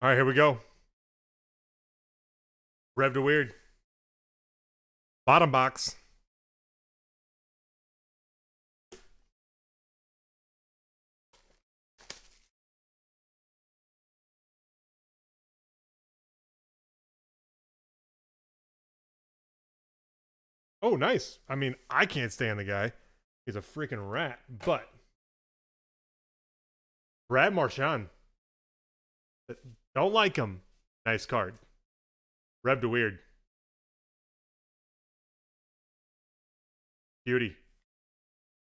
All right, here we go. Rev to weird. Bottom box. Oh, nice. I mean, I can't stand the guy. He's a freaking rat, but Brad Marchand. Don't like him. Nice card. Reb to weird. Beauty.